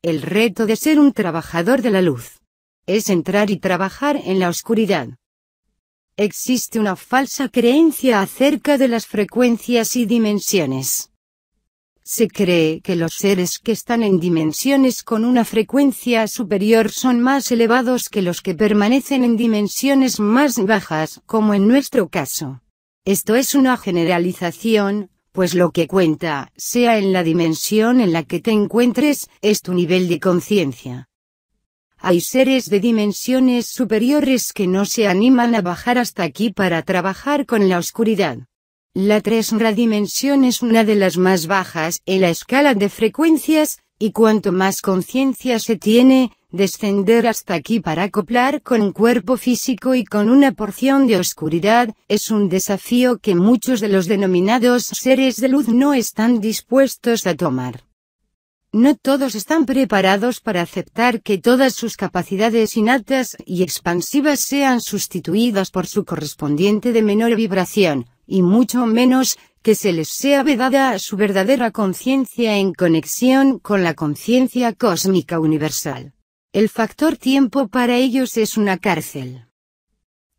El reto de ser un trabajador de la luz es entrar y trabajar en la oscuridad. Existe una falsa creencia acerca de las frecuencias y dimensiones. Se cree que los seres que están en dimensiones con una frecuencia superior son más elevados que los que permanecen en dimensiones más bajas, como en nuestro caso. Esto es una generalización, pues lo que cuenta, sea en la dimensión en la que te encuentres, es tu nivel de conciencia. Hay seres de dimensiones superiores que no se animan a bajar hasta aquí para trabajar con la oscuridad. La tresra dimensión es una de las más bajas en la escala de frecuencias, y cuanto más conciencia se tiene, Descender hasta aquí para acoplar con un cuerpo físico y con una porción de oscuridad, es un desafío que muchos de los denominados seres de luz no están dispuestos a tomar. No todos están preparados para aceptar que todas sus capacidades innatas y expansivas sean sustituidas por su correspondiente de menor vibración, y mucho menos, que se les sea vedada su verdadera conciencia en conexión con la conciencia cósmica universal. El factor tiempo para ellos es una cárcel.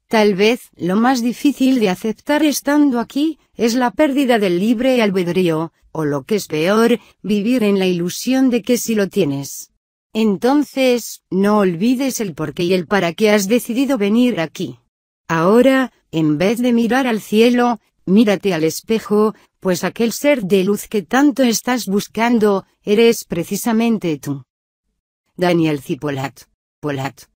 Tal vez, lo más difícil de aceptar estando aquí, es la pérdida del libre albedrío, o lo que es peor, vivir en la ilusión de que si lo tienes. Entonces, no olvides el por qué y el para qué has decidido venir aquí. Ahora, en vez de mirar al cielo, mírate al espejo, pues aquel ser de luz que tanto estás buscando, eres precisamente tú. Daniel Cipolat Polat.